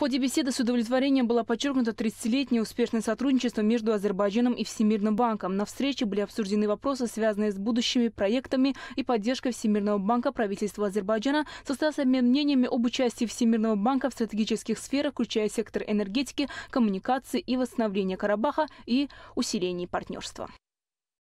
В ходе беседы с удовлетворением было подчеркнуто 30-летнее успешное сотрудничество между Азербайджаном и Всемирным банком. На встрече были обсуждены вопросы, связанные с будущими проектами и поддержкой Всемирного банка правительства Азербайджана, состоялся обмен мнениями об участии Всемирного банка в стратегических сферах, включая сектор энергетики, коммуникации и восстановления Карабаха и усиления партнерства.